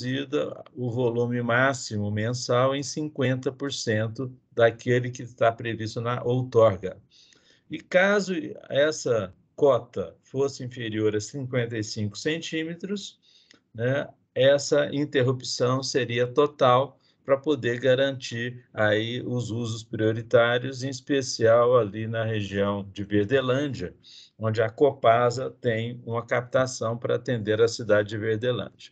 reduzida o volume máximo mensal em 50% daquele que está previsto na outorga. E caso essa cota fosse inferior a 55 centímetros, né, essa interrupção seria total para poder garantir aí os usos prioritários, em especial ali na região de Verdelândia, onde a Copasa tem uma captação para atender a cidade de Verdelândia.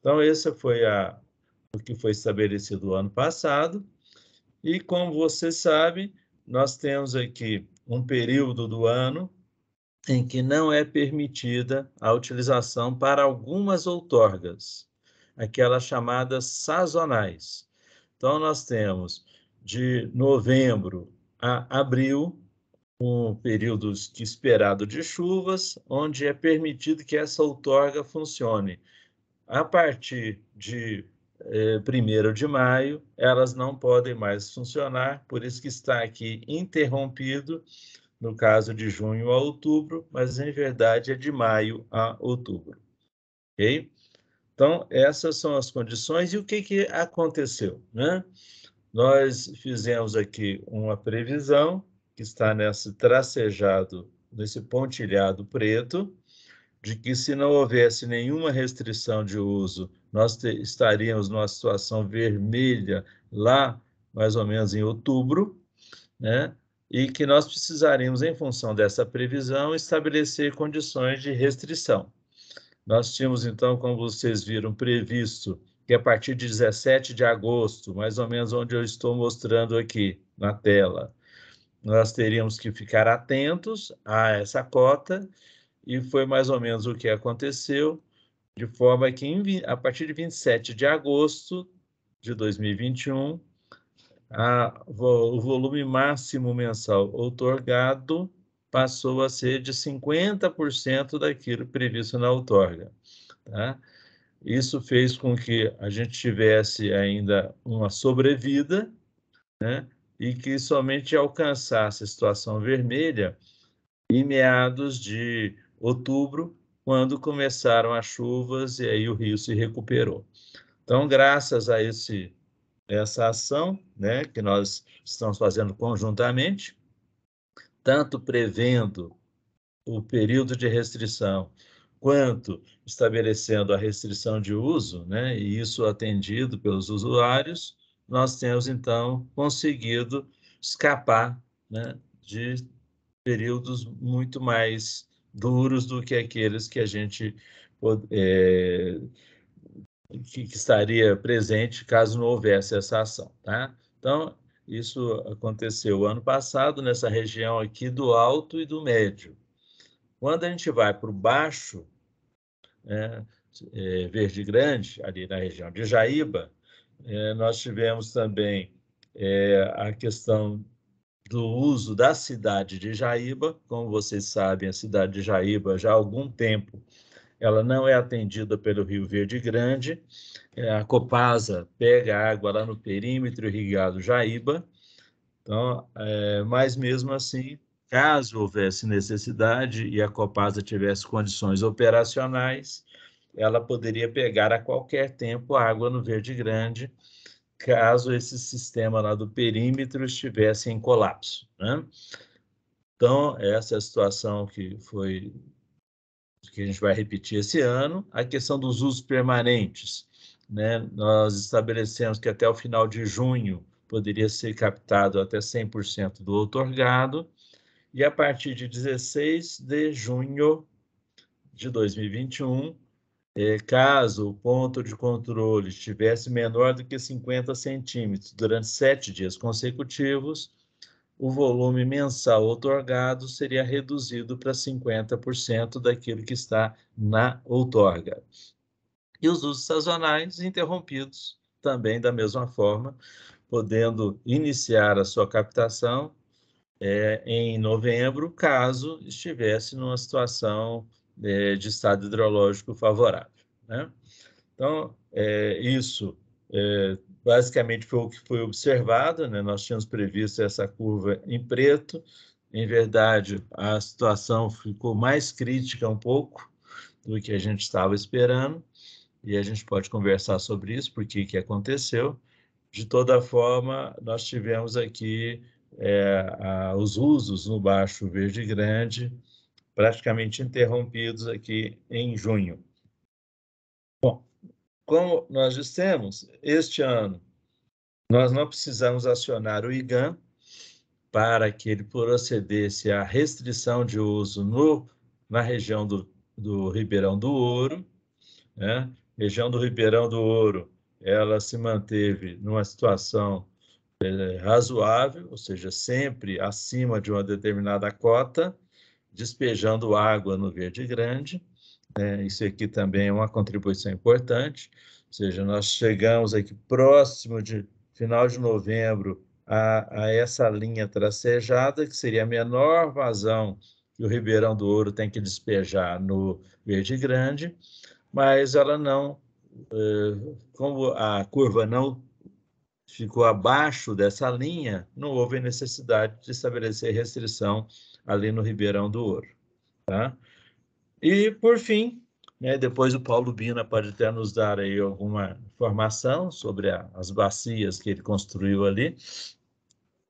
Então, esse foi a, o que foi estabelecido ano passado. E, como você sabe, nós temos aqui um período do ano em que não é permitida a utilização para algumas outorgas, aquelas chamadas sazonais. Então, nós temos de novembro a abril, um período esperado de chuvas, onde é permitido que essa outorga funcione a partir de eh, primeiro de maio, elas não podem mais funcionar, por isso que está aqui interrompido, no caso de junho a outubro, mas em verdade é de maio a outubro. Ok? Então, essas são as condições. E o que, que aconteceu? Né? Nós fizemos aqui uma previsão, que está nesse tracejado, nesse pontilhado preto, de que se não houvesse nenhuma restrição de uso, nós estaríamos numa situação vermelha lá, mais ou menos em outubro, né? e que nós precisaríamos, em função dessa previsão, estabelecer condições de restrição. Nós tínhamos, então, como vocês viram, previsto que a partir de 17 de agosto, mais ou menos onde eu estou mostrando aqui na tela, nós teríamos que ficar atentos a essa cota e foi mais ou menos o que aconteceu, de forma que em, a partir de 27 de agosto de 2021, a, o volume máximo mensal outorgado passou a ser de 50% daquilo previsto na outorga. Tá? Isso fez com que a gente tivesse ainda uma sobrevida né? e que somente alcançasse a situação vermelha em meados de outubro, quando começaram as chuvas e aí o rio se recuperou. Então, graças a esse essa ação, né, que nós estamos fazendo conjuntamente, tanto prevendo o período de restrição, quanto estabelecendo a restrição de uso, né, e isso atendido pelos usuários, nós temos então conseguido escapar né, de períodos muito mais duros do que aqueles que a gente é, que, que, estaria presente caso não houvesse essa ação, tá? Então isso aconteceu ano passado nessa região aqui do alto e do médio. Quando a gente vai para o baixo, né, é, Verde Grande, ali na região de Jaíba, é, nós tivemos também é, a questão do uso da cidade de Jaíba. Como vocês sabem, a cidade de Jaíba já há algum tempo ela não é atendida pelo Rio Verde Grande. É, a Copasa pega água lá no perímetro irrigado Jaíba. Então, é, mas mesmo assim, caso houvesse necessidade e a Copasa tivesse condições operacionais, ela poderia pegar a qualquer tempo água no Verde Grande caso esse sistema lá do perímetro estivesse em colapso. Né? Então, essa é a situação que foi que a gente vai repetir esse ano, a questão dos usos permanentes. Né? Nós estabelecemos que até o final de junho poderia ser captado até 100% do otorgado. e a partir de 16 de junho de 2021, é, caso o ponto de controle estivesse menor do que 50 centímetros durante sete dias consecutivos, o volume mensal otorgado seria reduzido para 50% daquilo que está na outorga. E os usos sazonais interrompidos também da mesma forma, podendo iniciar a sua captação é, em novembro, caso estivesse numa situação é, de estado hidrológico favorável. Né? Então, é, isso é, basicamente foi o que foi observado, né? nós tínhamos previsto essa curva em preto, em verdade, a situação ficou mais crítica um pouco do que a gente estava esperando, e a gente pode conversar sobre isso, porque que aconteceu. De toda forma, nós tivemos aqui é, a, os usos no baixo verde grande praticamente interrompidos aqui em junho. Bom, como nós dissemos, este ano nós não precisamos acionar o IGAN para que ele procedesse à restrição de uso no, na região do, do Ribeirão do Ouro. Né? Região do Ribeirão do Ouro, ela se manteve numa situação é, razoável, ou seja, sempre acima de uma determinada cota, despejando água no Verde Grande. É, isso aqui também é uma contribuição importante, ou seja, nós chegamos aqui próximo de final de novembro a, a essa linha tracejada, que seria a menor vazão que o Ribeirão do Ouro tem que despejar no Verde Grande, mas ela não, eh, como a curva não ficou abaixo dessa linha, não houve necessidade de estabelecer restrição ali no Ribeirão do Ouro. Tá? E, por fim, né, depois o Paulo Bina pode até nos dar aí alguma informação sobre a, as bacias que ele construiu ali.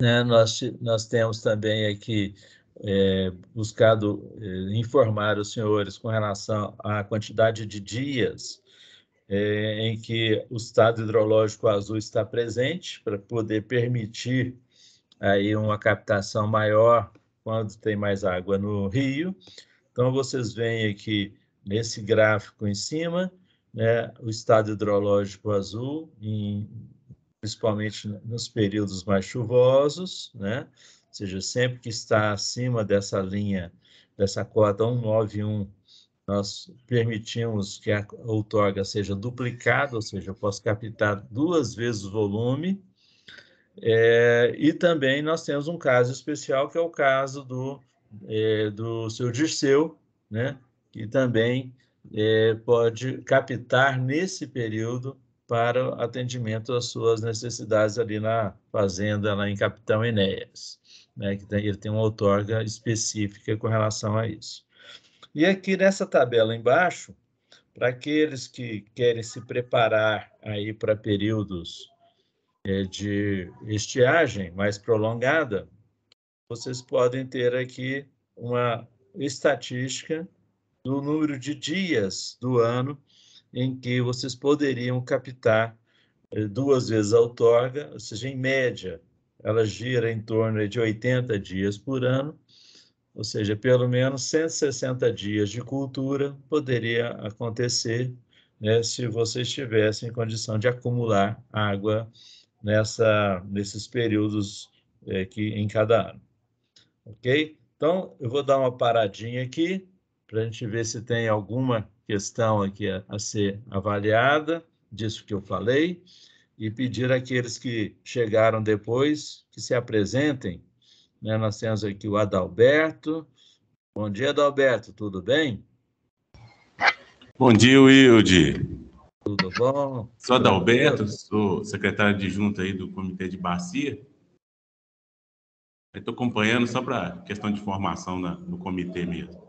Né, nós, nós temos também aqui é, buscado é, informar os senhores com relação à quantidade de dias é, em que o estado hidrológico azul está presente para poder permitir aí uma captação maior quando tem mais água no rio. Então, vocês veem aqui nesse gráfico em cima, né, o estado hidrológico azul, em, principalmente nos períodos mais chuvosos, né? ou seja, sempre que está acima dessa linha, dessa cota 191, nós permitimos que a outorga seja duplicada, ou seja, eu posso captar duas vezes o volume, é, e também nós temos um caso especial, que é o caso do, é, do seu Dirceu, né? que também é, pode captar nesse período para atendimento às suas necessidades ali na fazenda, lá em Capitão Enéas. Né? Que tem, ele tem uma outorga específica com relação a isso. E aqui nessa tabela embaixo, para aqueles que querem se preparar aí para períodos é, de estiagem mais prolongada, vocês podem ter aqui uma estatística do número de dias do ano em que vocês poderiam captar é, duas vezes a outorga, ou seja, em média, ela gira em torno de 80 dias por ano, ou seja, pelo menos 160 dias de cultura poderia acontecer né, se vocês tivessem condição de acumular água nessa, nesses períodos é, que, em cada ano. Ok? Então, eu vou dar uma paradinha aqui para a gente ver se tem alguma questão aqui a, a ser avaliada disso que eu falei e pedir àqueles que chegaram depois que se apresentem. Né? Nós temos aqui o Adalberto. Bom dia, Adalberto, tudo bem? Bom dia, Wilde. Tudo bom? Sou Adalberto, sou secretário adjunto aí do Comitê de Bacia. Estou acompanhando só para questão de formação na, no comitê mesmo.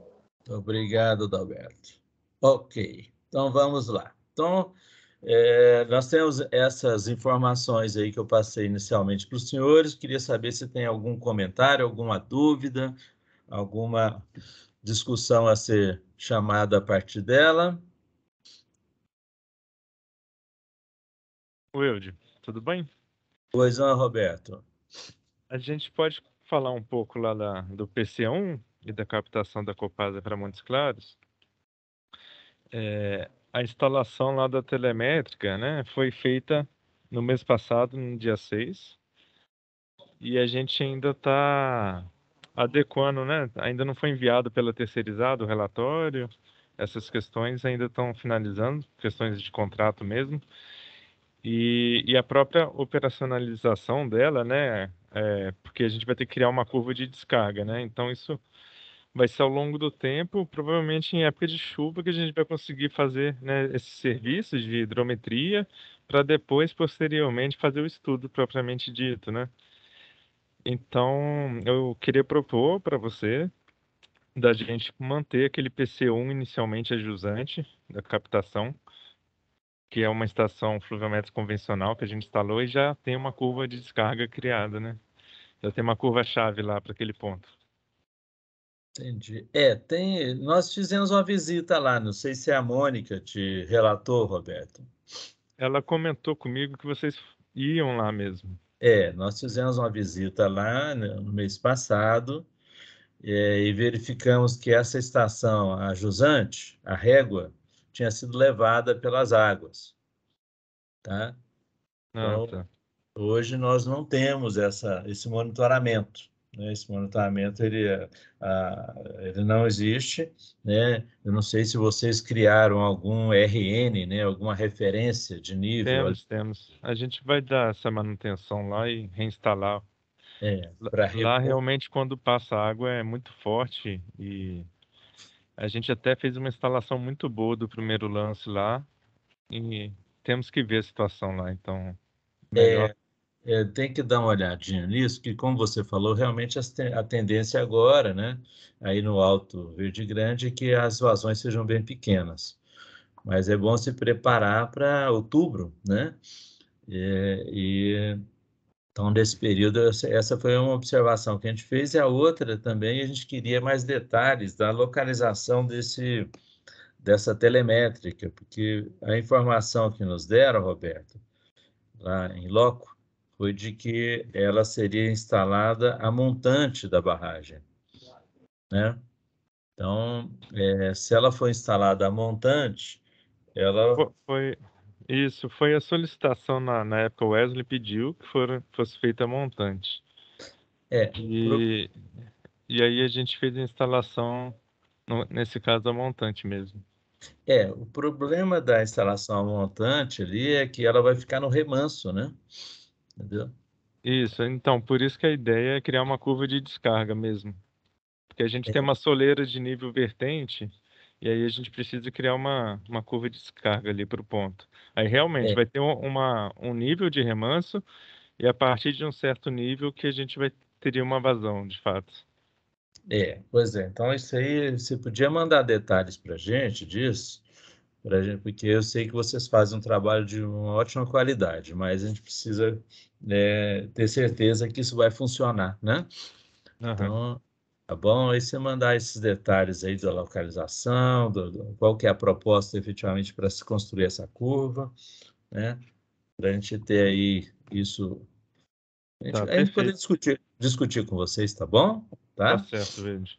Obrigado, Adalberto. Ok, então vamos lá. Então, é, nós temos essas informações aí que eu passei inicialmente para os senhores. Queria saber se tem algum comentário, alguma dúvida, alguma discussão a ser chamada a partir dela. Wilde, tudo bem? Pois não, Roberto. A gente pode falar um pouco lá da, do PC1 e da captação da Copasa para Montes Claros. É, a instalação lá da telemétrica né, foi feita no mês passado, no dia 6, e a gente ainda está adequando, né? Ainda não foi enviado pela terceirizada o relatório, essas questões ainda estão finalizando, questões de contrato mesmo. E, e a própria operacionalização dela, né? É, porque a gente vai ter que criar uma curva de descarga, né? Então isso vai ser ao longo do tempo, provavelmente em época de chuva, que a gente vai conseguir fazer né, esse serviço de hidrometria para depois, posteriormente, fazer o estudo propriamente dito, né? Então, eu queria propor para você da gente manter aquele PC1 inicialmente ajusante da captação, que é uma estação fluviométrica convencional que a gente instalou e já tem uma curva de descarga criada, né? Já tem uma curva-chave lá para aquele ponto. Entendi. É, tem. Nós fizemos uma visita lá, não sei se a Mônica te relatou, Roberto. Ela comentou comigo que vocês iam lá mesmo. É, nós fizemos uma visita lá né, no mês passado é, e verificamos que essa estação, a Jusante, a Régua, tinha sido levada pelas águas. Tá? Ah, então, tá. Hoje nós não temos essa, esse monitoramento. Né? Esse monitoramento ele, é, a, ele não existe. Né? Eu não sei se vocês criaram algum RN, né? alguma referência de nível. Temos, temos. A gente vai dar essa manutenção lá e reinstalar. É, lá repor... realmente quando passa água é muito forte e a gente até fez uma instalação muito boa do primeiro lance lá e temos que ver a situação lá, então. Melhor... É, é, tem que dar uma olhadinha nisso, que como você falou, realmente a, tendência agora, né, aí no Alto Verde Grande, é que as vazões sejam bem pequenas. Mas é bom se preparar para outubro, né? É, e então, nesse período, essa foi uma observação que a gente fez, e a outra também, a gente queria mais detalhes da localização desse, dessa telemétrica, porque a informação que nos deram, Roberto, lá em loco, foi de que ela seria instalada a montante da barragem, né? Então, é, se ela for instalada a montante, ela... Foi, isso, foi a solicitação na, na época, o Wesley pediu que for, fosse feita a montante. É. E, pro... e aí a gente fez a instalação, no, nesse caso, a montante mesmo. É, o problema da instalação a montante ali é que ela vai ficar no remanso, né? Entendeu? Isso, então, por isso que a ideia é criar uma curva de descarga mesmo. Porque a gente é. tem uma soleira de nível vertente, e aí a gente precisa criar uma, uma curva de descarga ali para o ponto. Aí realmente é. vai ter um, uma, um nível de remanso e a partir de um certo nível que a gente vai teria uma vazão, de fato. É, pois é. Então isso aí, você podia mandar detalhes para a gente disso, pra gente, porque eu sei que vocês fazem um trabalho de uma ótima qualidade, mas a gente precisa é, ter certeza que isso vai funcionar, né? Uhum. Então Tá bom? Aí você mandar esses detalhes aí da localização, do, do, qual que é a proposta efetivamente para se construir essa curva, né? Para a gente ter aí isso. A gente, tá, a gente poder discutir, discutir com vocês, tá bom? Tá, tá certo, Verde.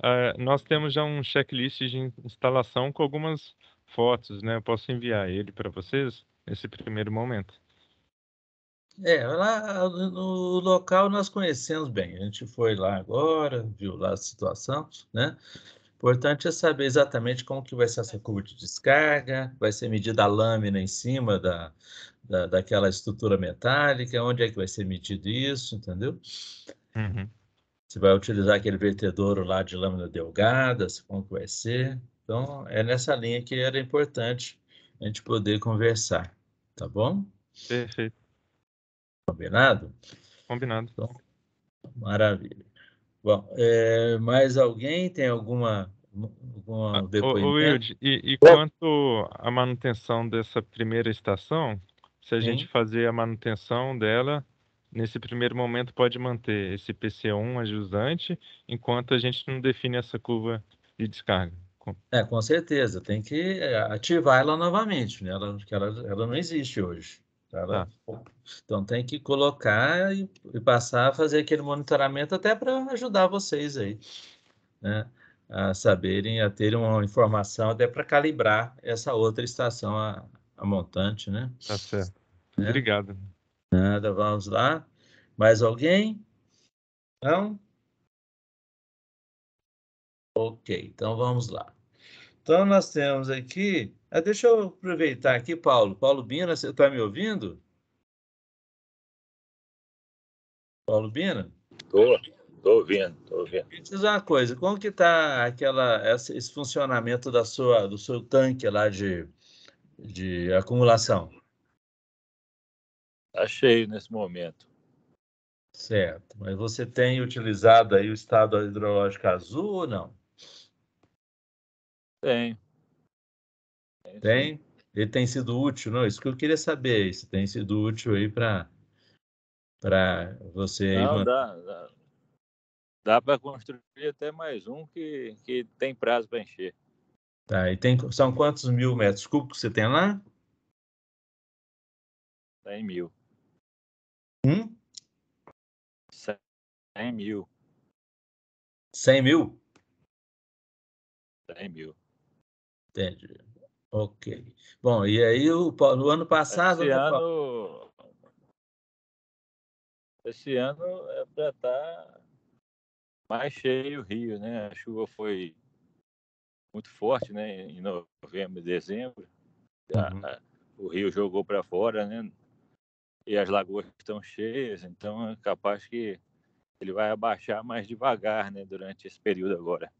Uh, nós temos já um checklist de instalação com algumas fotos, né? Eu posso enviar ele para vocês nesse primeiro momento. É, lá no local nós conhecemos bem. A gente foi lá agora, viu lá a situação, né? Importante é saber exatamente como que vai ser essa curva de descarga, vai ser medida a lâmina em cima da, da, daquela estrutura metálica, onde é que vai ser medido isso, entendeu? Uhum. Se vai utilizar aquele vertedouro lá de lâmina delgada, como que vai ser. Então, é nessa linha que era importante a gente poder conversar, tá bom? Perfeito. Combinado? Combinado. Então, maravilha. Bom, é, mais alguém tem alguma algum ah, depoimento? Ô, Wilde, e, e quanto à manutenção dessa primeira estação, se a Sim. gente fazer a manutenção dela, nesse primeiro momento pode manter esse PC1 ajusante, enquanto a gente não define essa curva de descarga. É, com certeza, tem que ativar ela novamente, né? ela, ela, ela não existe hoje. Tá. Então tem que colocar e, e, passar a fazer aquele monitoramento até para ajudar vocês aí, né? A saberem, a terem uma informação até para calibrar essa outra estação, a, a montante, né? Tá certo. Né? Obrigado. Nada, vamos lá. Mais alguém? Não? Ok, então vamos lá. Então, nós temos aqui. Ah, deixa eu aproveitar aqui, Paulo. Paulo Bina, você está me ouvindo? Paulo Bina? Estou, estou ouvindo, estou ouvindo. Me diz uma coisa, como que está esse funcionamento da sua, do seu tanque lá de, de acumulação? Está cheio nesse momento. Certo, mas você tem utilizado aí o estado hidrológico azul ou não? Tem. Tem? Ele tem sido útil? Não, isso que eu queria saber, se tem sido útil aí para para você... Não, aí... dá, dá. Dá para construir até mais um que, que tem prazo para encher. Tá, e tem, são quantos mil metros cúbicos você tem lá? 100 mil. Hum? 100 mil. 100 mil? 100 mil. Entendi. Ok. Bom, e aí o, no ano passado. Esse né, ano. Esse ano é para estar tá mais cheio o Rio, né? A chuva foi muito forte, né? Em novembro e dezembro. Uhum. A, o Rio jogou para fora, né? E as lagoas estão cheias, então é capaz que ele vai abaixar mais devagar, né? Durante esse período agora.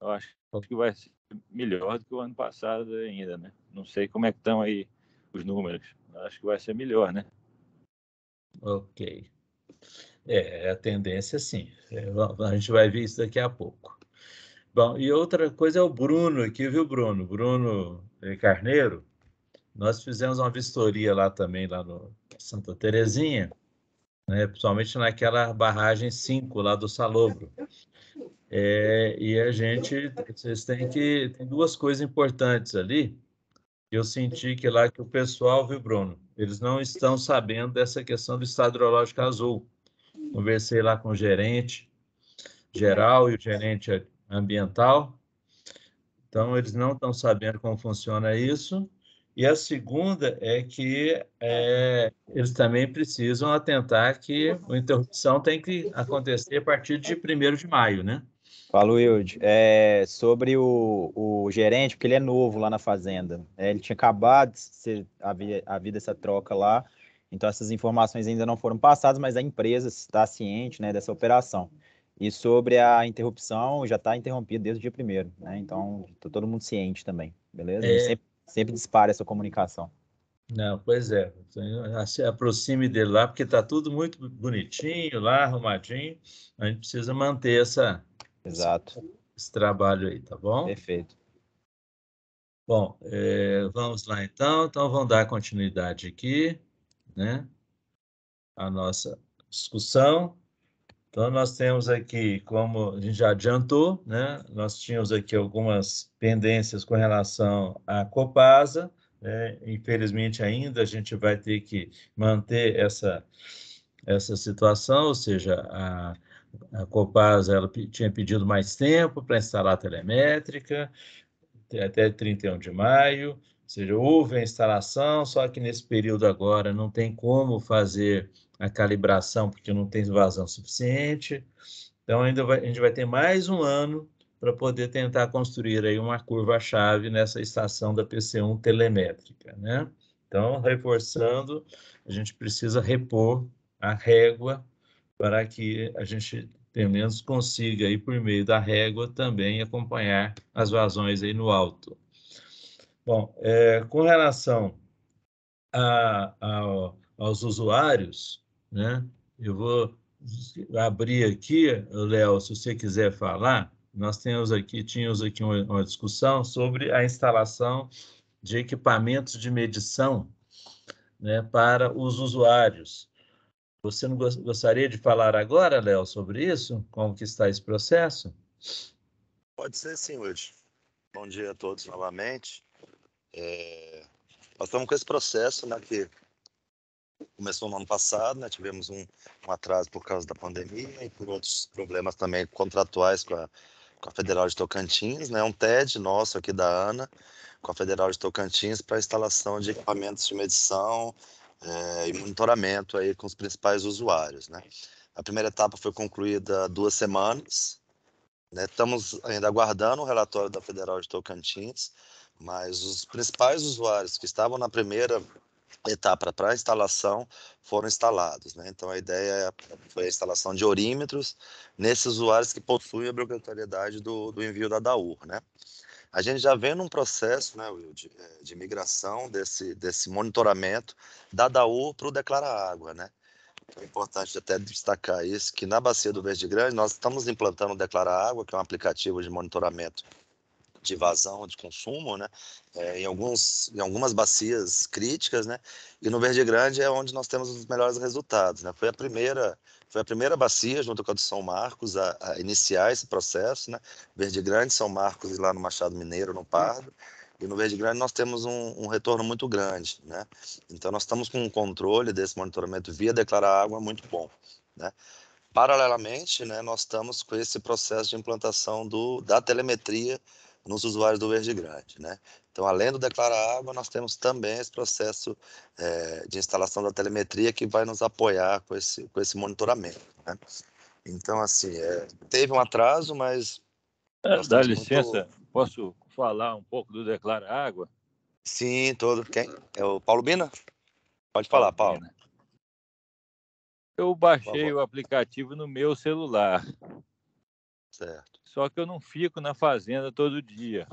Eu acho que vai ser melhor do que o ano passado ainda, né? Não sei como é que estão aí os números. Eu acho que vai ser melhor, né? Ok. É, a tendência sim. É, a gente vai ver isso daqui a pouco. Bom, e outra coisa é o Bruno aqui, viu, Bruno? Bruno eh, Carneiro. Nós fizemos uma vistoria lá também, lá no Santa Terezinha, né? principalmente naquela barragem 5 lá do Salobro. É, e a gente, vocês têm que, tem duas coisas importantes ali, eu senti que lá que o pessoal, viu, Bruno, eles não estão sabendo dessa questão do estado hidrológico azul. Conversei lá com o gerente geral e o gerente ambiental, então eles não estão sabendo como funciona isso. E a segunda é que é, eles também precisam atentar que a interrupção tem que acontecer a partir de 1 de maio, né? Fala, Wilde. É, sobre o, o gerente, porque ele é novo lá na fazenda. É, ele tinha acabado de ser, havido essa troca lá, então essas informações ainda não foram passadas, mas a empresa está ciente né, dessa operação. E sobre a interrupção, já está interrompida desde o dia primeiro, né? Então, tá todo mundo ciente também, beleza? É... Sempre, sempre dispara essa comunicação. Não, pois é. aproxime dele lá, porque está tudo muito bonitinho lá, arrumadinho. A gente precisa manter essa, Exato. Esse trabalho aí, tá bom? Perfeito. Bom, é, vamos lá então. Então, vamos dar continuidade aqui, né? A nossa discussão. Então, nós temos aqui, como a gente já adiantou, né, nós tínhamos aqui algumas pendências com relação à Copasa. Né. Infelizmente, ainda a gente vai ter que manter essa, essa situação, ou seja, a, a Copasa ela tinha pedido mais tempo para instalar a telemétrica, até 31 de maio, ou seja, houve a instalação, só que nesse período agora não tem como fazer a calibração, porque não tem vazão suficiente. Então, ainda vai, a gente vai ter mais um ano para poder tentar construir aí uma curva-chave nessa estação da PC1 telemétrica, né? Então, reforçando, a gente precisa repor a régua para que a gente, pelo menos, consiga, aí, por meio da régua, também acompanhar as vazões aí no alto. Bom, é, com relação a, a, aos usuários, né, eu vou abrir aqui, Léo, se você quiser falar, nós temos aqui, tínhamos aqui uma, uma discussão sobre a instalação de equipamentos de medição né, para os usuários. Você não gostaria de falar agora, Léo, sobre isso? Como que está esse processo? Pode ser sim, hoje. Bom dia a todos novamente. É... Nós estamos com esse processo né, que começou no ano passado, né, tivemos um, um, atraso por causa da pandemia e por outros problemas também contratuais com a, com a Federal de Tocantins, né, um TED nosso aqui da ANA, com a Federal de Tocantins para instalação de equipamentos de medição é, e monitoramento aí com os principais usuários. Né? A primeira etapa foi concluída há duas semanas. Né? Estamos ainda aguardando o relatório da Federal de Tocantins, mas os principais usuários que estavam na primeira etapa para instalação foram instalados. Né? Então, a ideia foi a instalação de orímetros nesses usuários que possuem a obrigatoriedade do, do envio da DAUR. Né? A gente já vem num processo, né, Will, de, eh, de migração desse, desse monitoramento da DAU para o Declara Água, né? é importante até destacar isso, que na Bacia do Verde Grande nós estamos implantando o Declara Água, que é um aplicativo de monitoramento de vazão de consumo, né? É, em, alguns, em algumas bacias críticas, né? E no Verde Grande é onde nós temos os melhores resultados, né? Foi a primeira foi a primeira bacia, junto com a de São Marcos, a, a iniciar esse processo. Né? Verde Grande, São Marcos e lá no Machado Mineiro, no hum. Pardo. E no Verde Grande nós temos um, um, retorno muito grande, né? Então nós estamos com um controle desse monitoramento via declarar água muito bom, né? Paralelamente, né, nós estamos com esse processo de implantação do, da telemetria nos usuários do Verde Grande. Né? Então, além do Declara Água, nós temos também esse processo é, de instalação da telemetria que vai nos apoiar com esse, com esse monitoramento. Né? Então, assim, é, teve um atraso, mas. É, dá licença, muito... posso falar um pouco do Declara Água? Sim, todo. Quem? É o Paulo Bina? Pode falar, Paulo. Eu baixei o aplicativo no meu celular. Certo. Só que eu não fico na fazenda todo dia.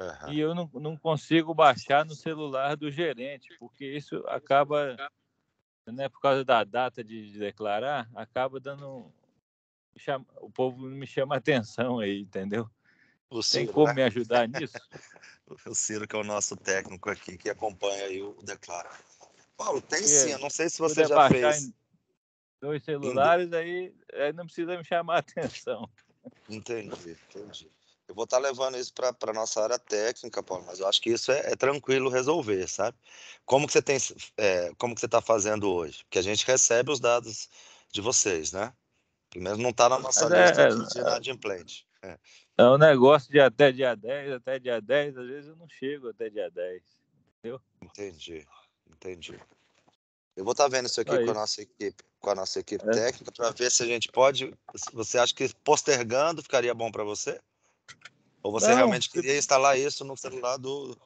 Uhum. E eu não, não consigo baixar no celular do gerente, porque isso acaba, né, por causa da data de declarar, acaba dando. Chama, o povo me chama atenção aí, entendeu? Luciro, Tem como né? me ajudar nisso? o Ciro, que é o nosso técnico aqui, que acompanha aí o Declara. Paulo, tem sim, eu não sei se você já fez. Dois celulares, aí, aí não precisa me chamar a atenção. Entendi, entendi. Eu vou estar tá levando isso para a nossa área técnica, Paulo, mas eu acho que isso é, é tranquilo resolver, sabe? Como que você tem, é, como que você está fazendo hoje? Porque a gente recebe os dados de vocês, né? Primeiro não está na nossa é, lista de é, é. inadimplente. É. é um negócio de até dia 10, até dia 10, às vezes eu não chego até dia 10, entendeu? Entendi, entendi. Eu vou estar tá vendo isso aqui com a nossa equipe com a nossa equipe é. técnica para ver se a gente pode. Você acha que postergando ficaria bom para você? Ou você Não, realmente queria instalar isso no celular do.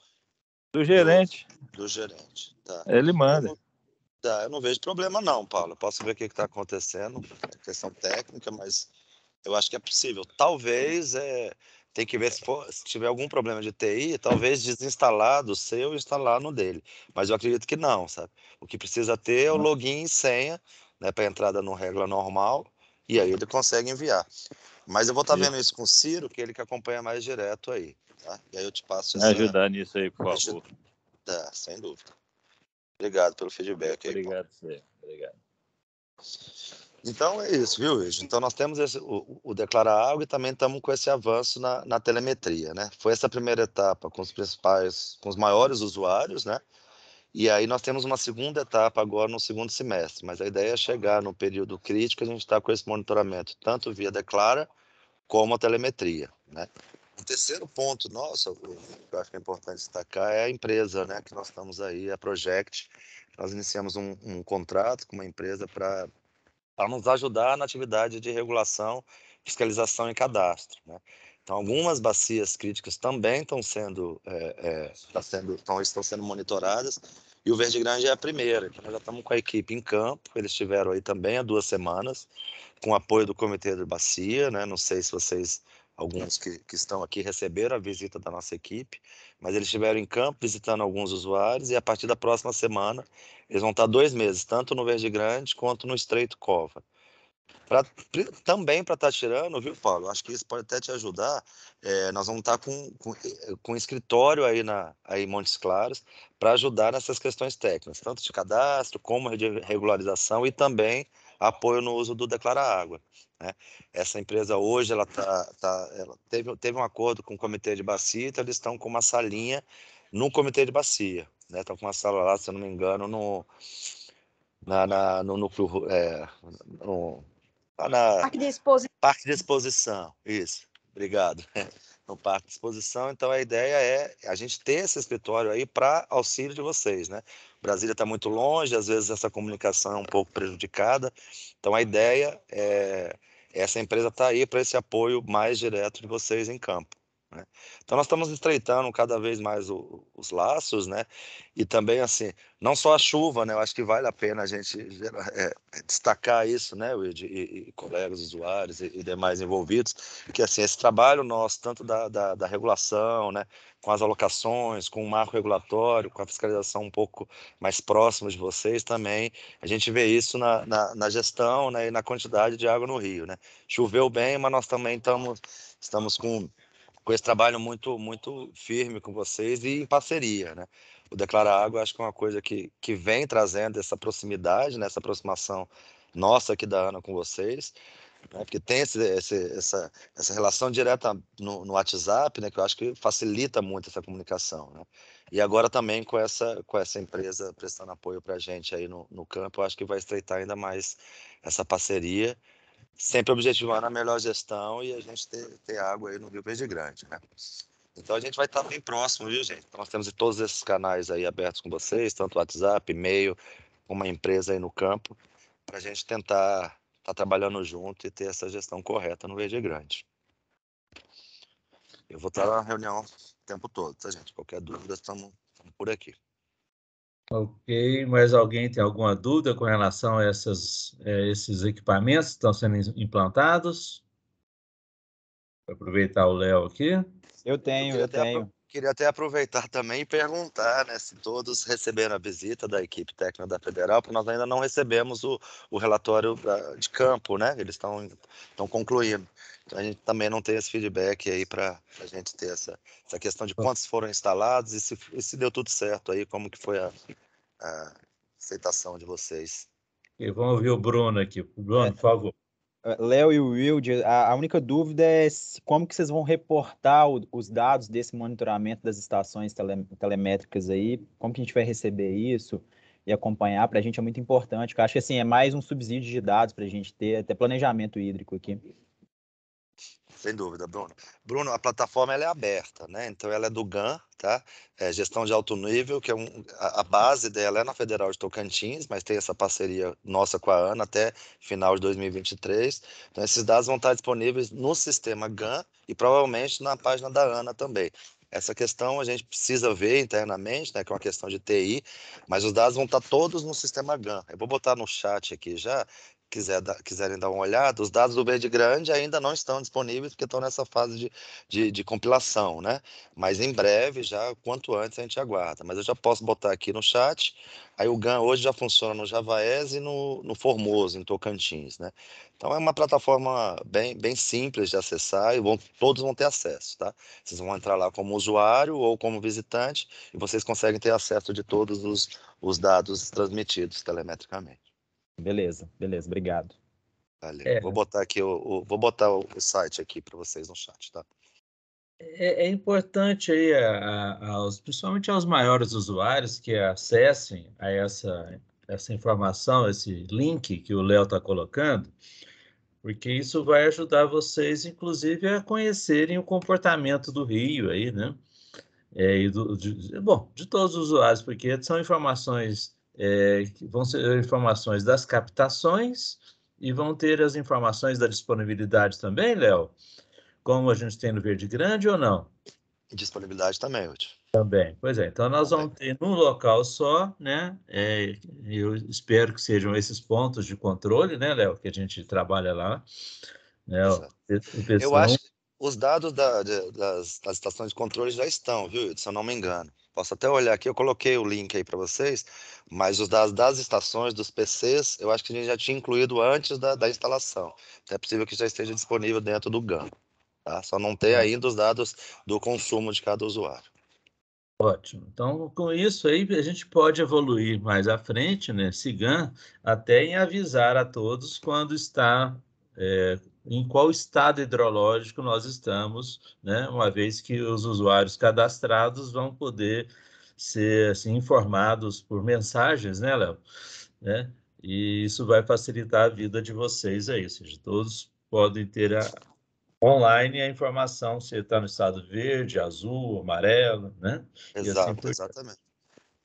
Do gerente. Do, do gerente, tá. Ele manda. Eu, tá, eu não vejo problema não, Paulo. Eu posso ver o que está acontecendo, é questão técnica, mas eu acho que é possível. Talvez é, tem que ver se, for, se, tiver algum problema de TI, talvez desinstalar do seu e instalar no dele. Mas eu acredito que não, sabe? O que precisa ter é o login e senha né, para entrada no regra normal, e aí ele consegue enviar. Mas eu vou estar tá vendo isso com o Ciro, que é ele que acompanha mais direto aí. Tá? E aí eu te passo. isso. ajudar nisso aí, por favor. Tá, sem dúvida. Obrigado pelo feedback Obrigado, aí. Obrigado, você. Obrigado. Então é isso, viu, Wilson? Então nós temos esse, o, o declarar água e também estamos com esse avanço na, na telemetria, né? Foi essa primeira etapa com os principais, com os maiores usuários, né? E aí nós temos uma segunda etapa agora no segundo semestre, mas a ideia é chegar no período crítico, a gente está com esse monitoramento, tanto via declara como a telemetria. Né? O terceiro ponto nosso, que eu acho que é importante destacar, é a empresa né, que nós estamos aí, a Project. Nós iniciamos um, um contrato com uma empresa para nos ajudar na atividade de regulação, fiscalização e cadastro. Né? Então, algumas bacias críticas também estão sendo, é, é, sendo, estão, estão sendo monitoradas. E o Verde Grande é a primeira. Então, nós já estamos com a equipe em campo. Eles estiveram aí também há duas semanas, com apoio do Comitê de Bacia. Né? Não sei se vocês, alguns que, que estão aqui, receberam a visita da nossa equipe, mas eles estiveram em campo visitando alguns usuários. E a partir da próxima semana, eles vão estar dois meses, tanto no Verde Grande quanto no Estreito Cova. Pra, também para estar tá tirando, viu, Paulo? Acho que isso pode até te ajudar. É, nós vamos estar tá com, com, eh, com um escritório aí, na, aí em Montes Claros para ajudar nessas questões técnicas, tanto de cadastro como de regularização e também apoio no uso do Declara Água. Né? Essa empresa hoje ela, tá, tá, ela teve, teve um acordo com o Comitê de Bacia, então eles estão com uma salinha no Comitê de Bacia. Né? Estão com uma sala lá, se eu não me engano, no, na, na no núcleo. É, no, Tá na... Parque de Exposição. Parque de Exposição, isso. Obrigado. No Parque de Exposição. Então, a ideia é a gente ter esse escritório aí para auxílio de vocês, né? Brasília está muito longe, às vezes essa comunicação é um pouco prejudicada. Então, a ideia é essa empresa estar tá aí para esse apoio mais direto de vocês em campo. Né? Então nós estamos estreitando cada vez mais o, os laços, né? E também assim, não só a chuva, né? Eu acho que vale a pena a gente é, é, destacar isso, né, Wilde, e, e, colegas usuários e, e, demais envolvidos, que assim esse trabalho nosso tanto da, da, da regulação, né, com as alocações, com o marco regulatório, com a fiscalização um pouco mais próxima de vocês também. A gente vê isso na, na, na, gestão né, e na quantidade de água no Rio. Né? Choveu bem, mas nós também tamo, estamos com com esse trabalho muito muito firme com vocês e em parceria, né? O Declara Água acho que é uma coisa que, que vem trazendo essa proximidade, né? essa aproximação nossa aqui da Ana com vocês, né? porque tem esse, esse, essa, essa relação direta no, no, WhatsApp, né? que eu acho que facilita muito essa comunicação. Né? E agora também com essa, com essa empresa prestando apoio para a gente aí no, no campo, eu acho que vai estreitar ainda mais essa parceria sempre objetivando a melhor gestão e a gente ter, ter água aí no Rio Verde Grande, né? Então a gente vai estar bem próximo, viu, gente? Então, nós temos todos esses canais aí abertos com vocês, tanto WhatsApp, e-mail, uma empresa aí no campo, para a gente tentar estar tá trabalhando junto e ter essa gestão correta no Verde Grande. Eu vou estar na reunião o tempo todo, tá, gente? Qualquer dúvida, estamos por aqui. Ok, mas alguém tem alguma dúvida com relação a essas, é, esses equipamentos que estão sendo implantados? Vou aproveitar o Léo aqui. Eu tenho, eu tenho. Queria até aproveitar também e perguntar né, se todos receberam a visita da equipe técnica da Federal, porque nós ainda não recebemos o, o relatório ah, de campo, né? Eles estão concluindo. Então a gente também não tem esse feedback aí para a gente ter essa, essa questão de quantos foram instalados e se, e se deu tudo certo aí, como que foi a, a aceitação de vocês. E vamos ouvir o Bruno aqui. Bruno, é. por favor. Léo e Wilde, a, a, única dúvida é como que vocês vão reportar o, os dados desse monitoramento das estações tele, telemétricas aí, como que a gente vai receber isso e acompanhar, para a gente é muito importante, eu acho que assim, é mais um subsídio de dados para a gente ter até planejamento hídrico aqui. Sem dúvida, Bruno. Bruno, a plataforma ela é aberta, né? Então ela é do GAN, tá? É gestão de alto nível, que é um, a, a, base dela é na Federal de Tocantins, mas tem essa parceria nossa com a ANA até final de 2023. Então esses dados vão estar disponíveis no sistema GAN e provavelmente na página da ANA também. Essa questão a gente precisa ver internamente, né, que é uma questão de TI, mas os dados vão estar todos no sistema GAN. Eu vou botar no chat aqui já, quiser da, quiserem dar uma olhada, os dados do Verde Grande ainda não estão disponíveis porque estão nessa fase de, de, de, compilação, né? Mas em breve, já quanto antes, a gente aguarda. Mas eu já posso botar aqui no chat. Aí o GAN hoje já funciona no Javaes e no, no Formoso, em Tocantins, né? Então é uma plataforma bem, bem simples de acessar e vão, todos vão ter acesso, tá? Vocês vão entrar lá como usuário ou como visitante e vocês conseguem ter acesso de todos os, os dados transmitidos telemetricamente. Beleza, beleza, obrigado. Valeu. É. Vou botar aqui o, o, vou botar o, site aqui para vocês no chat, tá? É, é importante aí, a, a, aos, principalmente aos maiores usuários que acessem a essa, essa informação, esse link que o Léo está colocando, porque isso vai ajudar vocês, inclusive, a conhecerem o comportamento do rio aí, né? É, do, de, bom, de todos os usuários, porque são informações é, vão ser informações das captações e vão ter as informações da disponibilidade também, Léo? Como a gente tem no Verde Grande ou não? Disponibilidade também, Ruth. Também, pois é. Então, nós vamos ter num local só, né? É, eu espero que sejam esses pontos de controle, né, Léo, que a gente trabalha lá. Né, eu acho que os dados da, de, das, das estações de controle já estão, viu, se eu não me engano. Posso até olhar aqui, eu coloquei o link aí para vocês, mas os das, das estações, dos PCs, eu acho que a gente já tinha incluído antes da, da instalação. Então é possível que já esteja disponível dentro do GAN. Tá? Só não tem uhum. ainda os dados do consumo de cada usuário. Ótimo. Então, com isso aí, a gente pode evoluir mais à frente, né? Gan até em avisar a todos quando está é, em qual estado hidrológico nós estamos, né? uma vez que os usuários cadastrados vão poder ser assim, informados por mensagens, né, Léo? Né? E isso vai facilitar a vida de vocês aí, ou seja, todos podem ter a, online a informação se está no estado verde, azul, amarelo, né? Assim Exato, assim exatamente.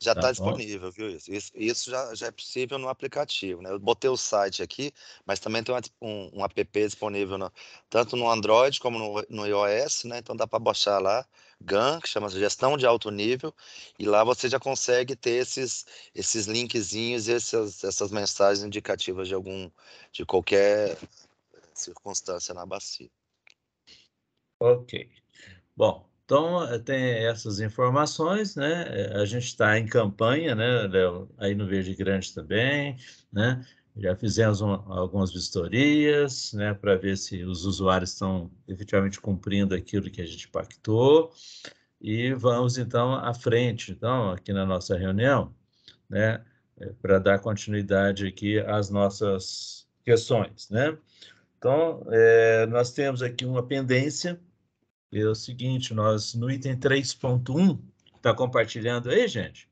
Já está disponível, viu? Isso, isso, isso já, já, é possível no aplicativo, né? Eu botei o site aqui, mas também tem um, um app disponível no, tanto no Android como no, no iOS, né? Então dá para baixar lá, GAN, que chama Gestão de Alto Nível, e lá você já consegue ter esses, esses linkzinhos, essas, essas mensagens indicativas de algum, de qualquer circunstância na bacia. Ok. Bom, então, eh, tem essas informações, né? Eh, a gente está em campanha, né, Léo? Aí no Verde Grande também, né? Já fizemos algumas vistorias, né, para ver se os usuários estão efetivamente cumprindo aquilo que a gente pactou. E vamos, então, à frente, então, aqui na nossa reunião, né, eh, para dar continuidade aqui às nossas questões, né? Então, é, nós temos aqui uma pendência, é o seguinte, nós no item 3.1, está compartilhando aí, gente?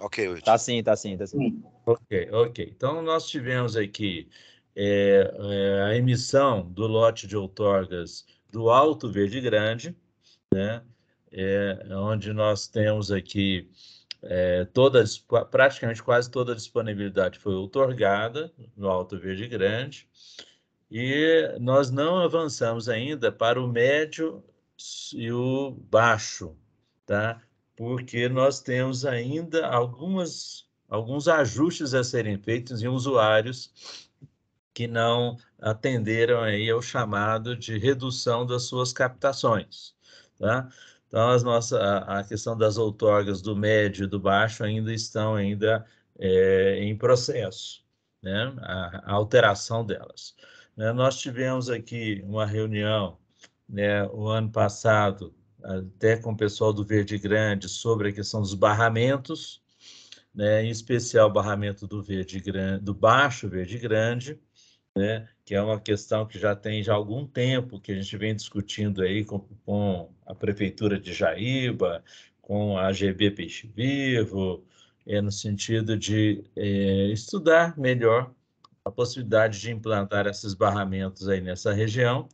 Ok, Está Tá sim, tá sim, tá sim. Ok, ok. Então nós tivemos aqui é, é, a emissão do lote de outorgas do Alto Verde Grande, né? É, onde nós temos aqui é, todas, praticamente quase toda a disponibilidade foi outorgada no Alto Verde Grande e nós não avançamos ainda para o médio e o baixo, tá? porque nós temos ainda algumas, alguns ajustes a serem feitos em usuários que não atenderam aí ao chamado de redução das suas captações. Tá? Então, as nossas, a, questão das outorgas do médio e do baixo ainda estão ainda é, em processo, né? a, a alteração delas. Né? Nós tivemos aqui uma reunião né, o ano passado, até com o pessoal do Verde Grande, sobre a questão dos barramentos, né, em especial o barramento do, Verde Grande, do Baixo Verde Grande, né, que é uma questão que já tem já algum tempo que a gente vem discutindo aí com, com a Prefeitura de Jaíba, com a GB Peixe Vivo, é, no sentido de é, estudar melhor a possibilidade de implantar esses barramentos aí nessa região.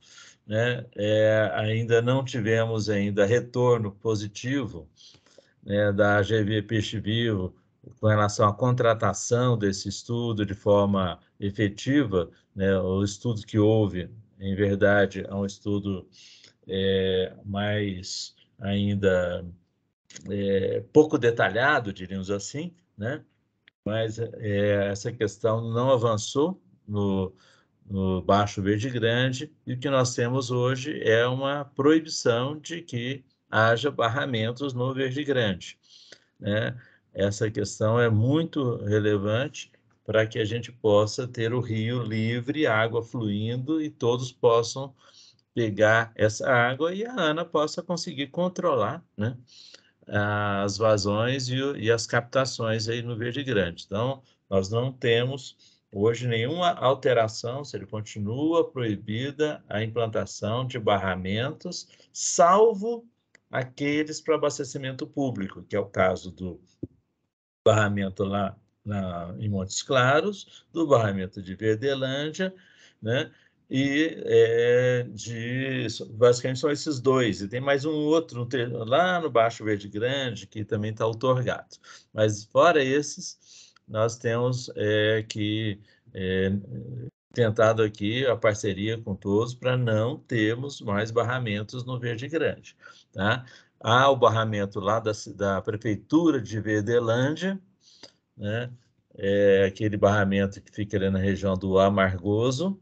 Né? É, ainda não tivemos ainda retorno positivo né, da AGV Peixe Vivo com relação à contratação desse estudo de forma efetiva. Né? O estudo que houve, em verdade, é um estudo é, mais ainda é, pouco detalhado, diríamos assim, né? mas é, essa questão não avançou no, no Baixo Verde Grande, e o que nós temos hoje é uma proibição de que haja barramentos no Verde Grande. Né? Essa questão é muito relevante para que a gente possa ter o rio livre, água fluindo e todos possam pegar essa água e a Ana possa conseguir controlar né? as vazões e, e as captações aí no Verde Grande. Então, nós não temos hoje nenhuma alteração, se ele continua proibida a implantação de barramentos, salvo aqueles para abastecimento público, que é o caso do barramento lá na, em Montes Claros, do barramento de Verdelândia, né? e é, de basicamente são esses dois e tem mais um outro um lá no baixo verde grande que também está outorgado mas fora esses nós temos é, que é, tentado aqui a parceria com todos para não termos mais barramentos no verde grande tá há o barramento lá da, da prefeitura de Verdelândia né é aquele barramento que fica ali na região do Amargoso,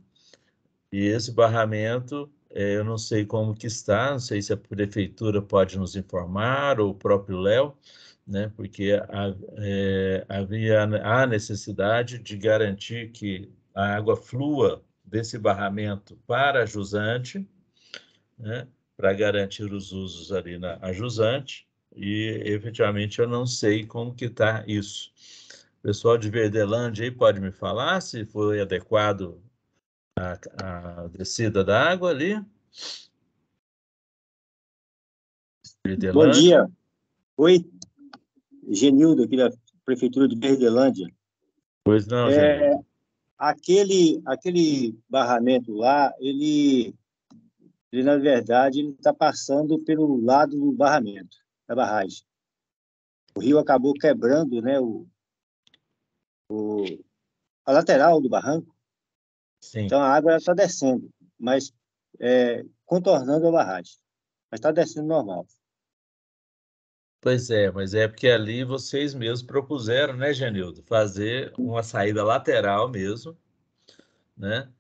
e esse barramento, é, eu não sei como que está, não sei se a prefeitura pode nos informar ou o próprio Léo, né? Porque a, é, havia a necessidade de garantir que a água flua desse barramento para a jusante, né? Para garantir os usos ali na a jusante e efetivamente eu não sei como que está isso. O pessoal de Verdelândia aí pode me falar se foi adequado a, a descida da água ali. Bom dia. Oi, Genildo, aqui da Prefeitura de Verdelândia. Pois não, é, Aquele, aquele barramento lá, ele, ele na verdade, está passando pelo lado do barramento, da barragem. O rio acabou quebrando né, o, o, a lateral do barranco Sim. Então a água está descendo, mas é, contornando a barragem. Mas está descendo normal. Pois é, mas é porque ali vocês mesmos propuseram, né, Genildo, fazer uma saída lateral mesmo, né,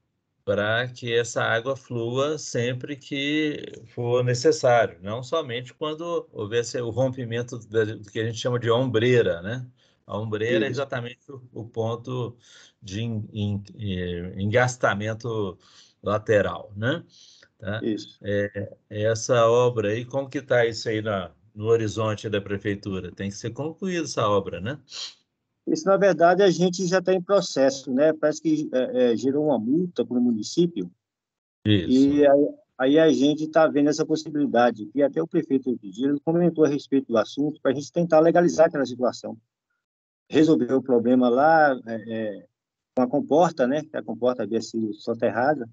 para que essa água flua sempre que for necessário, não somente quando houvesse o rompimento do que a gente chama de ombreira, né, a ombreira é Isso. é exatamente o ponto de é, engastamento lateral, né? Tá? Isso. É, é essa obra aí, como que está isso aí na, no horizonte da prefeitura? Tem que ser concluída essa obra, né? Isso, na verdade, a gente já está em processo, né? Parece que é, é, gerou uma multa para o município. Isso. E aí, aí a gente está vendo essa possibilidade. E até o prefeito outro dia comentou a respeito do assunto para a gente tentar legalizar aquela situação resolveu o problema lá é, é, com a comporta, né? Que é a comporta havia sido soterrada.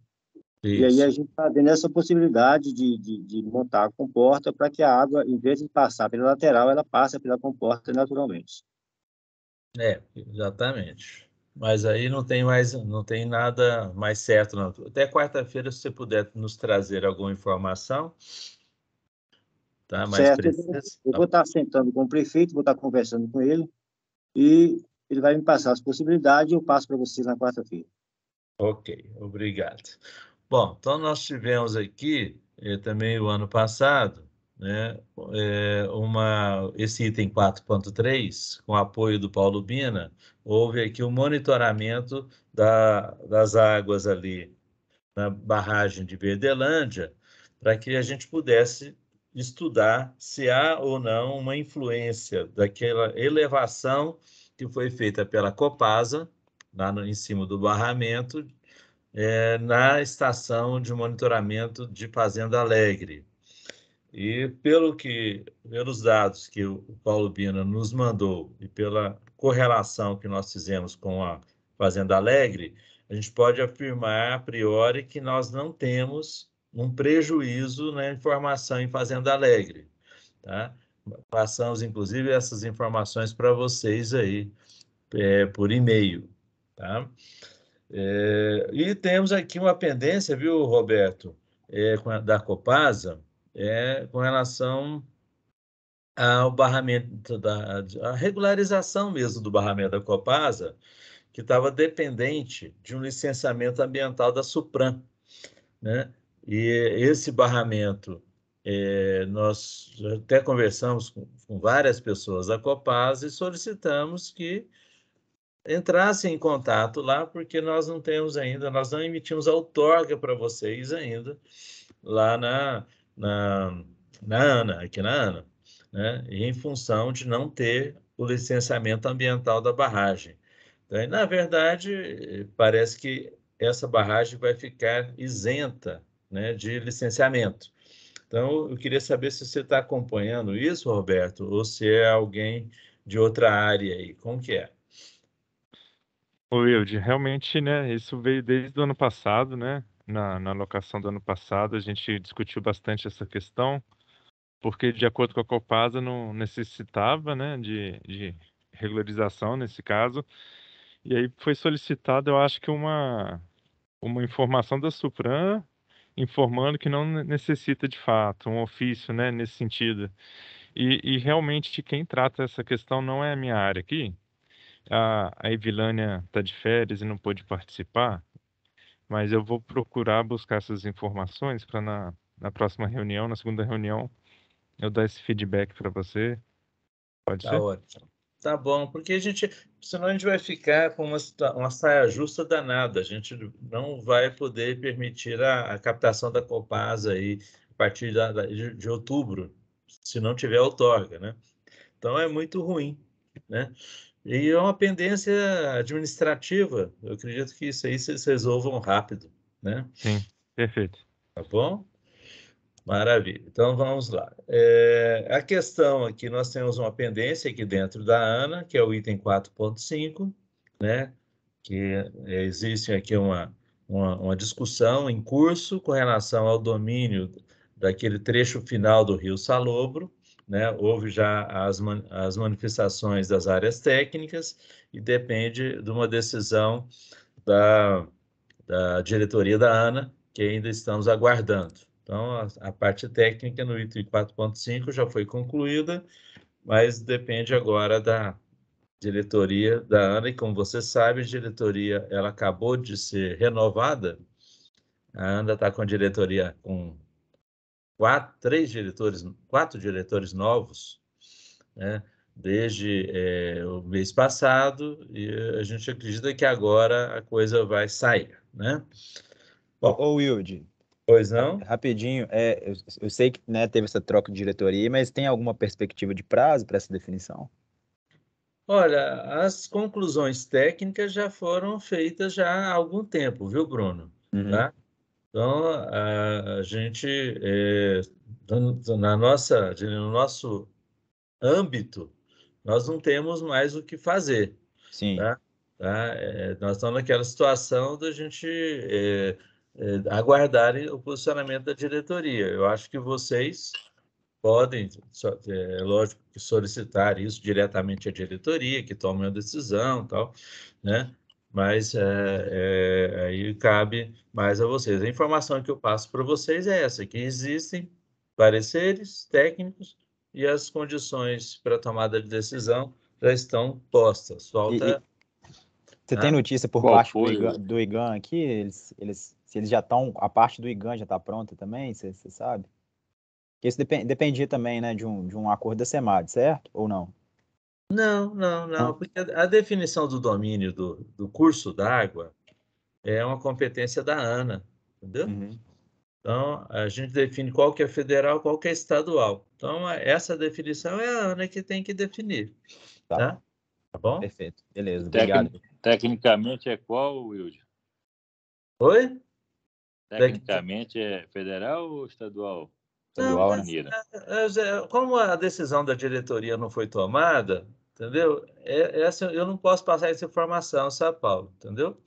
Isso. E aí a gente está vendo essa possibilidade de, de, de montar a comporta para que a água, em vez de passar pela lateral, ela passe pela comporta naturalmente. É, exatamente. Mas aí não tem mais, não tem nada mais certo. Não. Até quarta-feira, se você puder nos trazer alguma informação, tá? Mais certo. Precisa. Eu vou estar sentando com o prefeito, vou estar conversando com ele e ele vai me passar as possibilidades e eu passo para vocês na quarta-feira. Ok, obrigado. Bom, então nós tivemos aqui eh, também o ano passado né, é, uma, esse item 4.3, com apoio do Paulo Bina, houve aqui o um monitoramento da, das águas ali na barragem de Verdelândia, para que a gente pudesse estudar se há ou não uma influência daquela elevação que foi feita pela Copasa, lá no, em cima do barramento, é, na estação de monitoramento de Fazenda Alegre. E pelo que, pelos dados que o Paulo Bina nos mandou e pela correlação que nós fizemos com a Fazenda Alegre, a gente pode afirmar a priori que nós não temos um prejuízo na né, informação em Fazenda Alegre. Tá? Passamos, inclusive, essas informações para vocês aí é, por e-mail. Tá? É, e temos aqui uma pendência, viu, Roberto, é, da Copasa, é, com relação ao barramento, da, a regularização mesmo do barramento da Copasa, que estava dependente de um licenciamento ambiental da Supram. Né? E esse barramento, é, nós até conversamos com, com, várias pessoas da Copasa e solicitamos que entrassem em contato lá, porque nós não temos ainda, nós não emitimos outorga para vocês ainda, lá na, na, na ANA, aqui na ANA, né? E em função de não ter o licenciamento ambiental da barragem. Então, na verdade, parece que essa barragem vai ficar isenta né, de licenciamento. Então, eu queria saber se você está acompanhando isso, Roberto, ou se é alguém de outra área aí. Como que é? Ô, Wilde, realmente, né, isso veio desde o ano passado, né, na, na locação do ano passado, a gente discutiu bastante essa questão, porque, de acordo com a Copasa, não necessitava, né, de, de regularização nesse caso, e aí foi solicitado, eu acho que uma, uma informação da Supran informando que não necessita de fato um ofício né, nesse sentido. E, e realmente quem trata essa questão não é a minha área aqui. A, a Evilânia está de férias e não pôde participar, mas eu vou procurar buscar essas informações para na, na próxima reunião, na segunda reunião, eu dar esse feedback para você. Pode tá ser? Ótimo. Tá bom, porque a gente, senão a gente vai ficar com uma, uma saia justa danada. A gente não vai poder permitir a, a captação da Copasa aí a partir da, de, de, outubro, se não tiver outorga, né? Então é muito ruim, né? E é uma pendência administrativa. Eu acredito que isso aí vocês resolvam rápido, né? Sim, perfeito. Tá bom? Maravilha. Então vamos lá. É, a questão aqui, nós temos uma pendência aqui dentro da ANA, que é o item 4.5, né? Que é, existe aqui uma, uma, uma, discussão em curso com relação ao domínio daquele trecho final do Rio Salobro. Né? Houve já as, man, as manifestações das áreas técnicas e depende de uma decisão da, da diretoria da ANA, que ainda estamos aguardando. Então, a, a parte técnica no item 4.5 já foi concluída, mas depende agora da diretoria da ANA, e como você sabe, a diretoria ela acabou de ser renovada, a ANA está com a diretoria com quatro, três diretores, quatro diretores novos, né? desde é, o mês passado e a gente acredita que agora a coisa vai sair, né? Bom, Ô, Wilde, Pois não? É, rapidinho, é, eu, eu, sei que né, teve essa troca de diretoria, mas tem alguma perspectiva de prazo para essa definição? Olha, as conclusões técnicas já foram feitas já há algum tempo, viu, Bruno? Uhum. Tá? Então, a, a gente, é, na nossa, no nosso âmbito, nós não temos mais o que fazer. Sim. Tá? Tá? É, nós estamos naquela situação da gente é, eh, aguardarem o posicionamento da diretoria. Eu acho que vocês podem, eh, é lógico, solicitar isso diretamente à diretoria, que tome a decisão tal, né? Mas é, é, aí cabe mais a vocês. A informação que eu passo para vocês é essa, que existem pareceres técnicos e as condições para tomada de decisão já estão postas. Falta... E, e... Você ah, tem notícia por baixo do IGAN, aqui? Eles, eles se eles já estão, a parte do IGAN já está pronta também, você sabe? Porque isso depend, dependia também, né, de um, de um acordo da SEMAD, certo? Ou não? Não, não, não, porque a, a definição do domínio do, do curso d'água é uma competência da ANA, entendeu? Uhum. Então, a gente define qual que é federal, qual que é estadual. Então, essa definição é a ANA que tem que definir. Tá. Tá, tá bom? Perfeito. Beleza, obrigado. Tecnicamente é qual, Wilde? Oi? Tecnicamente é federal ou estadual? Estadual não, é, é, Como a decisão da diretoria não foi tomada, entendeu? É, essa, é assim, eu não posso passar essa informação em São Paulo, entendeu?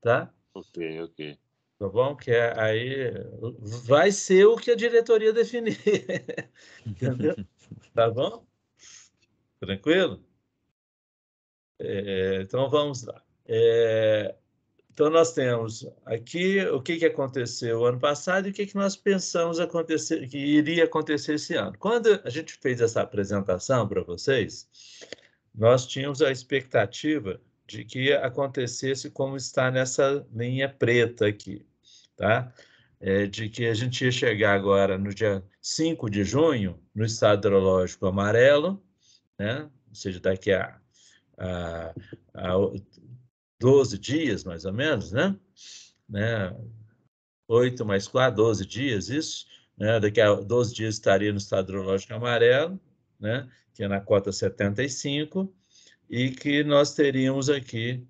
Tá? Ok, ok. Tá bom? Que aí vai ser o que a diretoria definir. entendeu? tá bom? Tranquilo? É, então vamos lá. É, então, nós temos aqui o que, que aconteceu ano passado e o que, que nós pensamos acontecer, que iria acontecer esse ano. Quando a gente fez essa apresentação para vocês, nós tínhamos a expectativa de que acontecesse como está nessa linha preta aqui, tá? É de que a gente ia chegar agora no dia 5 de junho, no estado hidrológico amarelo, né? ou seja, daqui a, a, a 12 dias, mais ou menos, né? né? 8 mais 4, 12 dias, isso. Né? Daqui a 12 dias estaria no estado hidrológico amarelo, né? que é na cota 75, e que nós teríamos aqui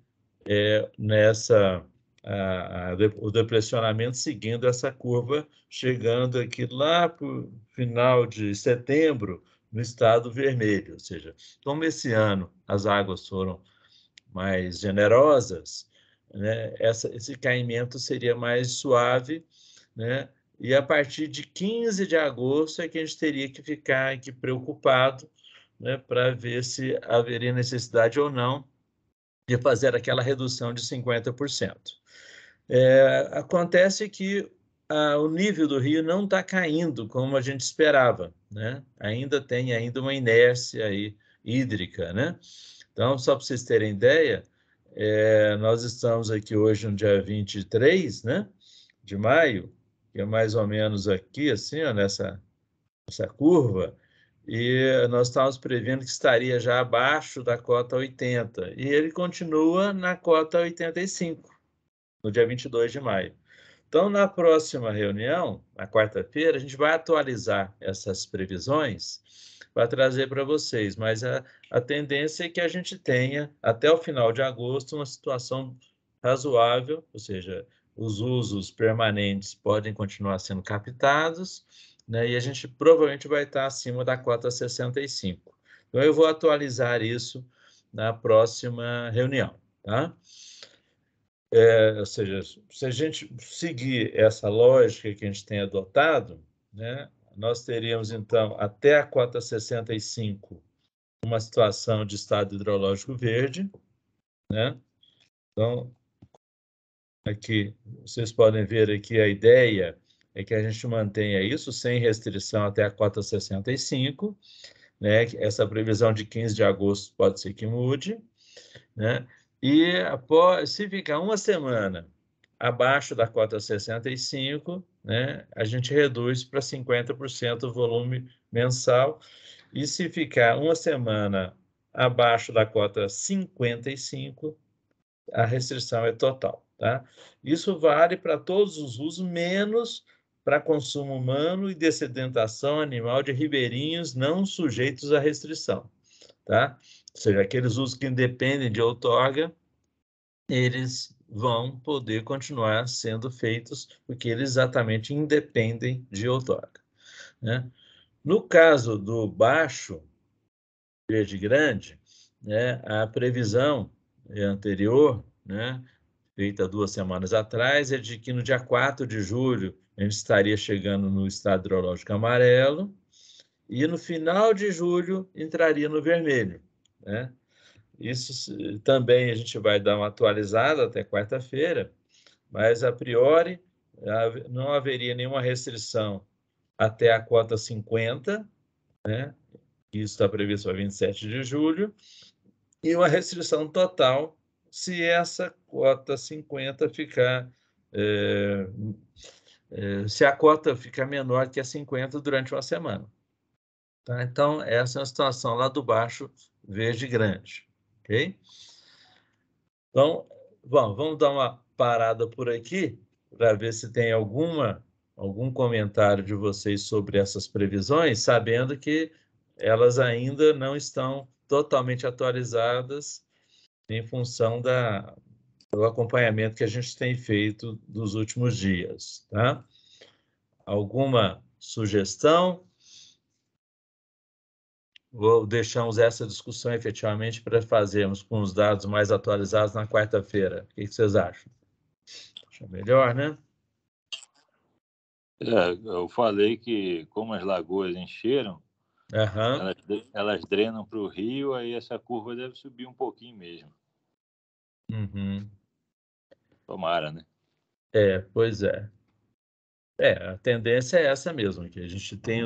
é, nessa a, a, o depressionamento seguindo essa curva, chegando aqui lá para o final de setembro, no estado vermelho. Ou seja, como esse ano as águas foram mais generosas, né, essa, esse caimento seria mais suave, né? E a partir de 15 de agosto é que a gente teria que ficar aqui preocupado, né, para ver se haveria necessidade ou não de fazer aquela redução de 50%. É, acontece que a, o nível do rio não está caindo como a gente esperava, né? Ainda tem ainda uma inércia aí hídrica, né? Então, só para vocês terem ideia, é, nós estamos aqui hoje no dia 23 né, de maio, que é mais ou menos aqui, assim, ó, nessa, nessa curva, e nós estávamos prevendo que estaria já abaixo da cota 80, e ele continua na cota 85, no dia 22 de maio. Então, na próxima reunião, na quarta-feira, a gente vai atualizar essas previsões vai trazer para vocês, mas a, a tendência é que a gente tenha, até o final de agosto, uma situação razoável, ou seja, os usos permanentes podem continuar sendo captados, né, e a gente provavelmente vai estar acima da cota 65. Então, eu vou atualizar isso na próxima reunião. Tá? É, ou seja, se a gente seguir essa lógica que a gente tem adotado, né, nós teríamos, então, até a cota 65, uma situação de estado hidrológico verde. Né? Então, aqui, vocês podem ver aqui a ideia é que a gente mantenha isso sem restrição até a cota 65, né? Essa previsão de 15 de agosto pode ser que mude, né? E após, se ficar uma semana abaixo da cota 65, né, a gente reduz para 50% o volume mensal. E se ficar uma semana abaixo da cota 55, a restrição é total. Tá? Isso vale para todos os usos, menos para consumo humano e dessedentação animal de ribeirinhos não sujeitos à restrição. Tá? Ou seja, aqueles usos que independem de outorga, eles vão poder continuar sendo feitos, porque eles exatamente independem de outorga. Né? No caso do baixo verde grande, né, a previsão anterior, né, feita duas semanas atrás, é de que no dia 4 de julho a gente estaria chegando no estado hidrológico amarelo e no final de julho entraria no vermelho. Né? Isso também a gente vai dar uma atualizada até quarta-feira, mas a priori não haveria nenhuma restrição até a cota 50, né? isso está previsto para 27 de julho, e uma restrição total se essa cota 50 ficar. É, é, se a cota ficar menor que a 50 durante uma semana. Tá? Então, essa é a situação lá do baixo, verde grande ok? Então, bom, vamos dar uma parada por aqui para ver se tem alguma algum comentário de vocês sobre essas previsões, sabendo que elas ainda não estão totalmente atualizadas em função da, do acompanhamento que a gente tem feito dos últimos dias. Tá? Alguma sugestão? deixamos essa discussão efetivamente para fazermos com os dados mais atualizados na quarta-feira. O que vocês acham? Acho melhor, né? É, eu falei que como as lagoas encheram, uhum. elas, elas, drenam para o rio, aí essa curva deve subir um pouquinho mesmo. Uhum. Tomara, né? É, pois é. É, a tendência é essa mesmo, que a gente tem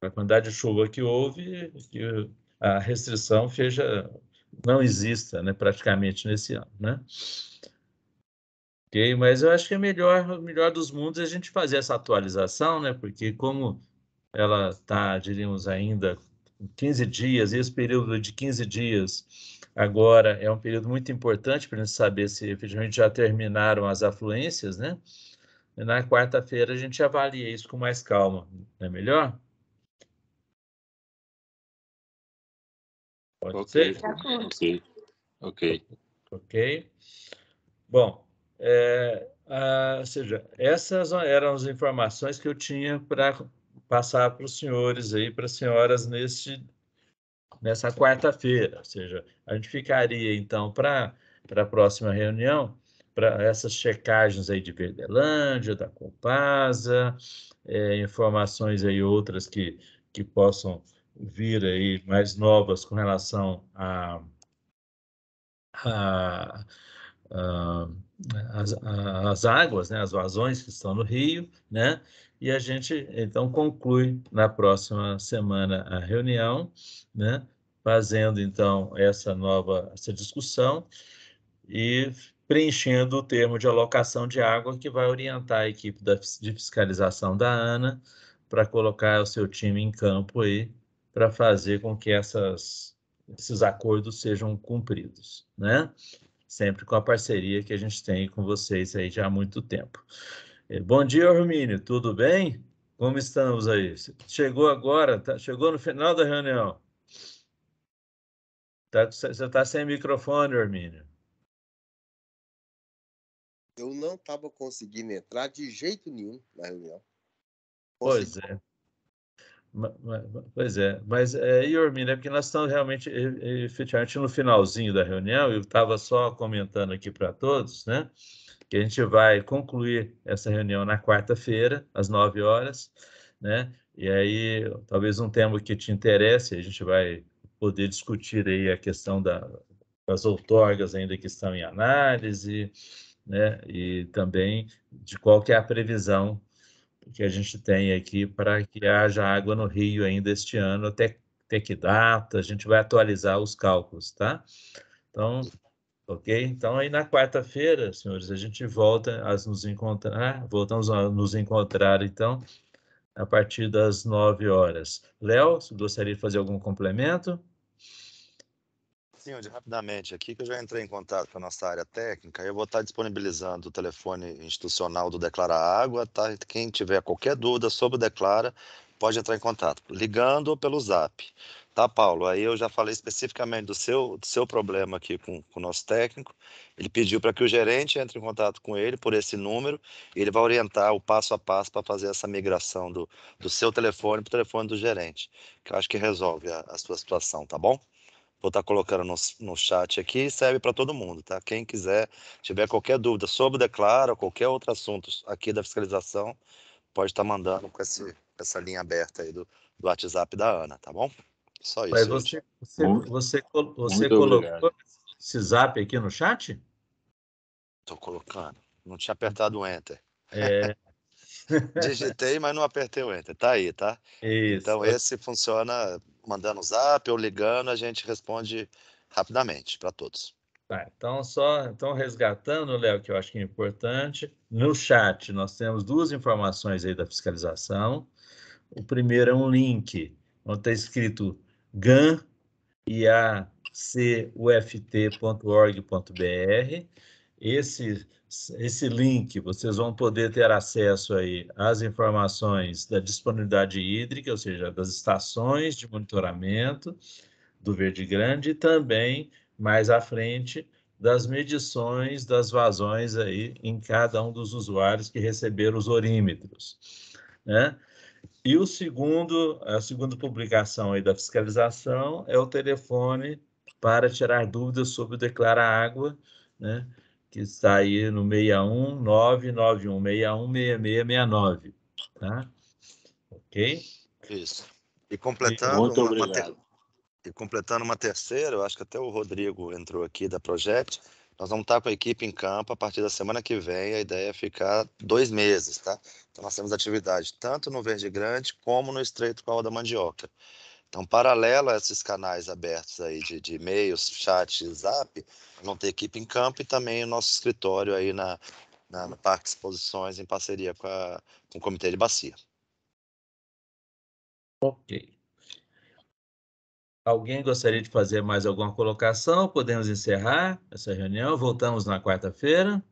a quantidade de chuva que houve, que a restrição seja, não exista né, praticamente nesse ano. Né? Ok, mas eu acho que é melhor, melhor dos mundos a gente fazer essa atualização, né? Porque como ela está, diríamos, ainda 15 dias, e esse período de 15 dias agora é um período muito importante para a gente saber se efetivamente já terminaram as afluências, né? E na quarta-feira a gente avalia isso com mais calma, não é melhor? Pode okay. ser? Ok. Ok. Ok. Bom, é, a, seja, essas eram as informações que eu tinha para passar para os senhores aí, para as senhoras neste, nessa quarta-feira. Ou seja, a gente ficaria então para a próxima reunião para essas checagens aí de Verdelândia, da Compasa, é, informações aí outras que, que possam vir aí mais novas com relação a, a, a as, as, águas, né, as vazões que estão no rio, né? E a gente então conclui na próxima semana a reunião, né? Fazendo então essa nova essa discussão e preenchendo o termo de alocação de água que vai orientar a equipe da, de fiscalização da ANA para colocar o seu time em campo aí para fazer com que essas, esses acordos sejam cumpridos, né? Sempre com a parceria que a gente tem com vocês aí já há muito tempo. É, bom dia, Hermínio, tudo bem? Como estamos aí? Chegou agora, tá, chegou no final da reunião. Tá, você está sem microfone, Hermínio. Eu não estava conseguindo entrar de jeito nenhum na reunião. Consegui. Pois é. Pois é, mas é, Yormin, é porque nós estamos realmente, efetivamente, no finalzinho da reunião, eu estava só comentando aqui para todos, né, que a gente vai concluir essa reunião na quarta-feira, às nove horas, né, e aí talvez um tema que te interesse, a gente vai poder discutir aí a questão da, das outorgas ainda que estão em análise, né, e também de qual que é a previsão que a gente tem aqui para que haja água no rio ainda este ano, até, até que data, a gente vai atualizar os cálculos, tá? Então, ok? Então, aí na quarta-feira, senhores, a gente volta a nos encontrar, ah, voltamos a nos encontrar, então, a partir das nove horas. Léo, gostaria de fazer algum complemento? Sim, rapidamente aqui que eu já entrei em contato com a nossa área técnica, eu vou estar disponibilizando o telefone institucional do Declara Água, tá? Quem tiver qualquer dúvida sobre o Declara, pode entrar em contato, ligando ou pelo Zap. Tá, Paulo? Aí eu já falei especificamente do seu, do seu problema aqui com, com o nosso técnico. Ele pediu para que o gerente entre em contato com ele por esse número e ele vai orientar o passo a passo para fazer essa migração do, do seu telefone para o telefone do gerente, que eu acho que resolve a, a sua situação, tá bom? vou estar tá colocando no, no chat aqui, serve para todo mundo, tá? Quem quiser, tiver qualquer dúvida sobre o declaro, ou qualquer outro assunto aqui da fiscalização, pode estar tá mandando com esse, essa linha aberta aí do, do WhatsApp da Ana, tá bom? Só isso. Mas é você, você, você, você colocou esse zap aqui no chat? Estou colocando. Não tinha apertado o Enter. É. Digitei, mas não apertei o Enter. Tá aí, tá? Isso. Então, esse funciona mandando zap ou ligando, a gente responde rapidamente para todos. Tá, então, só então resgatando, Léo, que eu acho que é importante, no chat nós temos duas informações aí da fiscalização. O primeiro é um link onde está escrito GAN e a esse, esse link, vocês vão poder ter acesso aí às informações da disponibilidade hídrica, ou seja, das estações de monitoramento do Verde Grande e também, mais à frente, das medições das vazões aí em cada um dos usuários que receberam os orímetros, né? E o segundo, a segunda publicação aí da fiscalização é o telefone para tirar dúvidas sobre o Declara Água, né? que está aí no 61 991 tá? Ok? Isso. E completando, Muito uma, obrigado. e completando uma terceira, eu acho que até o Rodrigo entrou aqui da Projet, nós vamos estar com a equipe em campo a partir da semana que vem. A ideia é ficar dois meses, tá? Então nós temos atividade tanto no Verde Grande como no Estreito Coal da Mandioca. Então, paralelo a esses canais abertos aí de, de e-mails, chat, zap, vão ter equipe em campo e também o nosso escritório aí na, na, na Parque de Exposições em parceria com, a, com o Comitê de Bacia. Ok. Alguém gostaria de fazer mais alguma colocação? Podemos encerrar essa reunião. Voltamos na quarta-feira.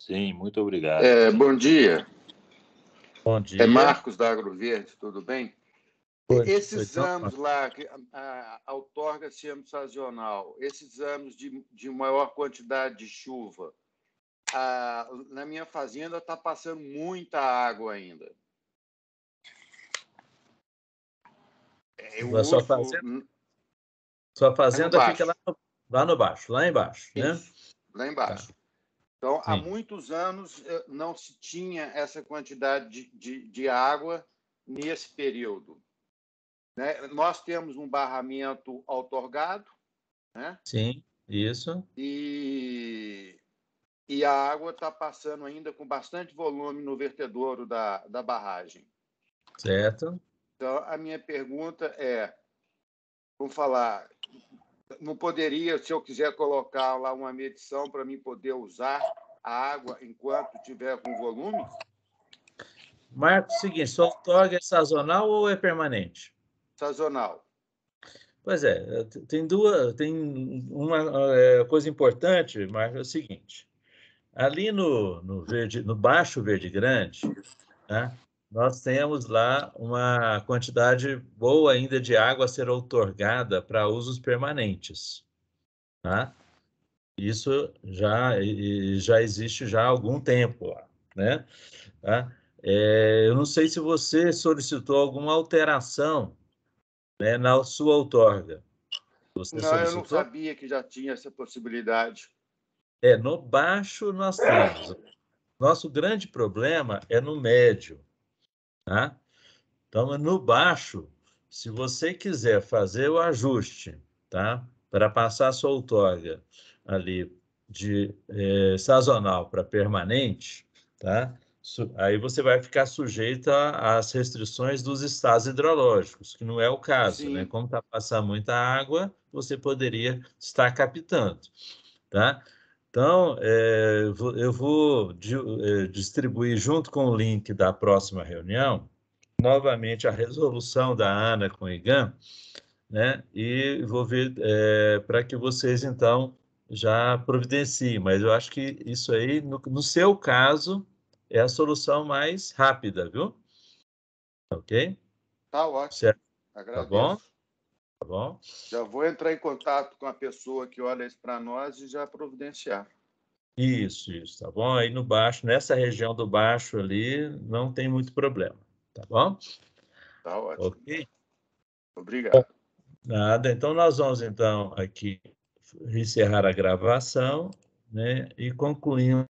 Sim, muito obrigado. É, bom dia. Bom é dia. É Marcos da Agro Verde, tudo bem? esses anos lá, que, a, a outorga-se ano esses anos de, de maior quantidade de chuva, a, na minha fazenda está passando muita água ainda. É, na sua fazenda, sua fazenda lá fica lá no, lá no baixo, lá embaixo, né? Isso, né? Lá embaixo. Tá. Então, Sim. há muitos anos eh, não se tinha essa quantidade de, de, de água nesse período. Né? Nós temos um barramento outorgado, né? Sim, isso. E, e a água está passando ainda com bastante volume no vertedouro da, da barragem. Certo. Então, a minha pergunta é, vamos falar, não poderia, se eu quiser colocar lá uma medição para mim poder usar a água enquanto tiver com volume? Marco, seguinte, sua outorga é sazonal ou é permanente? sazonal. Pois é, eh, tem duas, tem uma é, coisa importante, Marcos, é o seguinte. Ali no, no, verde, no baixo verde grande, né, nós temos lá uma quantidade boa ainda de água a ser outorgada para usos permanentes. Tá? Isso já, já existe já há algum tempo Né? É, eu não sei se você solicitou alguma alteração né, na sua outorga. Você não, solicitou? eu não sabia que já tinha essa possibilidade. É, no baixo nós temos. Nosso grande problema é no médio. Tá? Então, no baixo, se você quiser fazer o ajuste tá? para passar a sua outorga ali de eh, sazonal para permanente, tá? aí você vai ficar sujeita às restrições dos estados hidrológicos, que não é o caso, né? Sim. né? Como está passando muita água, você poderia estar captando, tá? Então, é, eu vou eh, distribuir junto com o link da próxima reunião, novamente a resolução da ANA com o IGAM, né? E vou ver é, eh, para que vocês, então, já providenciem. Mas eu acho que isso aí, no, no seu caso, é a solução mais rápida, viu? Ok? Tá ótimo. Certo. Agradeço. Tá bom? Tá bom? Já vou entrar em contato com a pessoa que olha isso para nós e já providenciar. Isso, isso, tá bom? Aí no baixo, nessa região do baixo ali, não tem muito problema, tá bom? Tá ótimo. Ok? Obrigado. Nada, então nós vamos então aqui encerrar a gravação, né, e concluímos